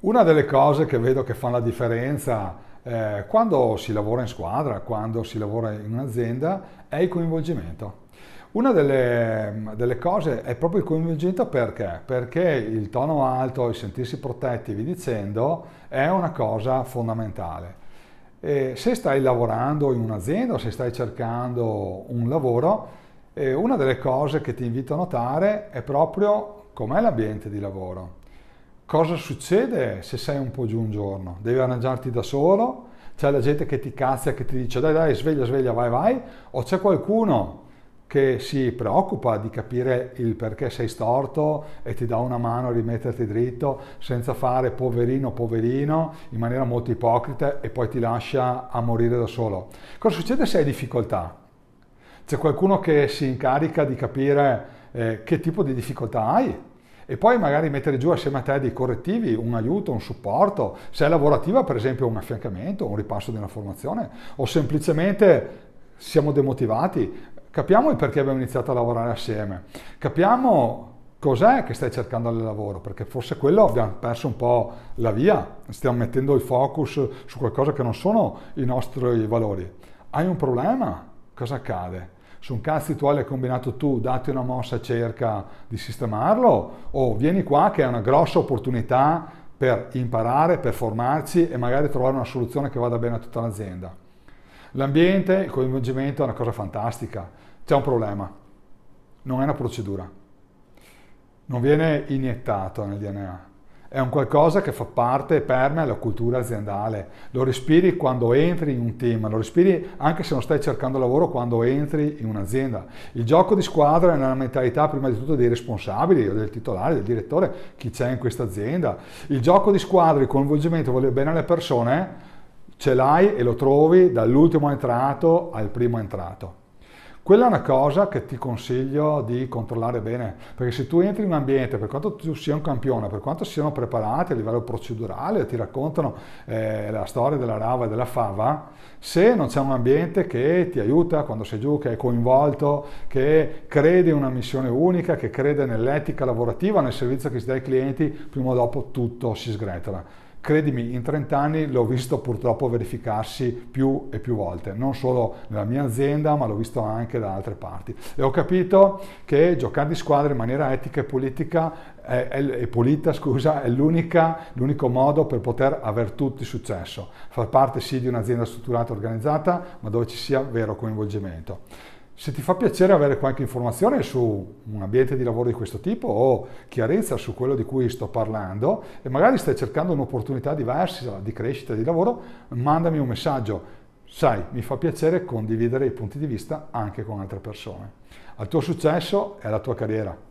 Una delle cose che vedo che fa la differenza eh, quando si lavora in squadra, quando si lavora in un'azienda, è il coinvolgimento. Una delle, delle, cose è proprio il coinvolgimento perché? Perché il tono alto, il sentirsi protetti, vi dicendo, è una cosa fondamentale. E se stai lavorando in un'azienda se stai cercando un lavoro, eh, una delle cose che ti invito a notare è proprio com'è l'ambiente di lavoro cosa succede se sei un po' giù un giorno? Devi arrangiarti da solo? C'è la gente che ti cazza, che ti dice dai dai, sveglia, sveglia, vai, vai? O c'è qualcuno che si preoccupa di capire il perché sei storto e ti dà una mano a rimetterti dritto senza fare poverino poverino in maniera molto ipocrita e poi ti lascia a morire da solo. Cosa succede se hai difficoltà? C'è qualcuno che si incarica di capire eh, che tipo di difficoltà hai e poi magari mettere giù assieme a te dei correttivi, un aiuto, un supporto, se è lavorativa per esempio un affiancamento, un ripasso di una formazione o semplicemente siamo demotivati, capiamo il perché abbiamo iniziato a lavorare assieme, capiamo cos'è che stai cercando nel lavoro, perché forse quello abbiamo perso un po' la via, stiamo mettendo il focus su qualcosa che non sono i nostri valori. Hai un problema? Cosa accade? su un cazzo tuo l'hai combinato tu, date una mossa, cerca di sistemarlo, o vieni qua che è una grossa opportunità per imparare, per formarci e magari trovare una soluzione che vada bene a tutta l'azienda. L'ambiente, il coinvolgimento è una cosa fantastica, c'è un problema, non è una procedura, non viene iniettato nel DNA, è un qualcosa che fa parte e permea la cultura aziendale. Lo respiri quando entri in un team, lo respiri anche se non stai cercando lavoro quando entri in un'azienda. Il gioco di squadra è nella mentalità prima di tutto dei responsabili, del titolare, del direttore, chi c'è in questa azienda. Il gioco di squadra, il coinvolgimento, voglio bene alle persone, ce l'hai e lo trovi dall'ultimo entrato al primo entrato. Quella è una cosa che ti consiglio di controllare bene, perché se tu entri in un ambiente, per quanto tu sia un campione, per quanto siano preparati a livello procedurale, ti raccontano eh, la storia della rava e della fava, se non c'è un ambiente che ti aiuta quando sei giù, che è coinvolto, che crede in una missione unica, che crede nell'etica lavorativa, nel servizio che si dà ai clienti, prima o dopo tutto si sgretola. Credimi, in 30 anni l'ho visto purtroppo verificarsi più e più volte, non solo nella mia azienda, ma l'ho visto anche da altre parti. E ho capito che giocare di squadra in maniera etica e politica è, è, è pulita, scusa, è l'unico modo per poter avere tutti successo. Far parte sì di un'azienda strutturata e organizzata, ma dove ci sia vero coinvolgimento. Se ti fa piacere avere qualche informazione su un ambiente di lavoro di questo tipo o chiarezza su quello di cui sto parlando e magari stai cercando un'opportunità diversa di crescita di lavoro, mandami un messaggio. Sai, mi fa piacere condividere i punti di vista anche con altre persone. Al tuo successo e alla tua carriera.